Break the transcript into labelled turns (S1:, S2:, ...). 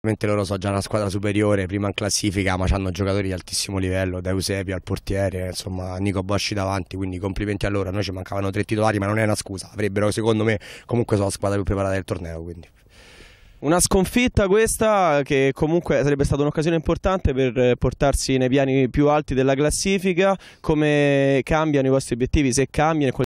S1: Ovviamente loro sono già una squadra superiore, prima in classifica, ma hanno giocatori di altissimo livello, da Eusebio al portiere, insomma Nico Bosci davanti, quindi complimenti a loro. A noi ci mancavano tre titolari, ma non è una scusa, avrebbero secondo me comunque sono la squadra più preparata del torneo. Quindi.
S2: Una sconfitta questa che comunque sarebbe stata un'occasione importante per portarsi nei piani più alti della classifica, come cambiano i vostri obiettivi, se cambiano...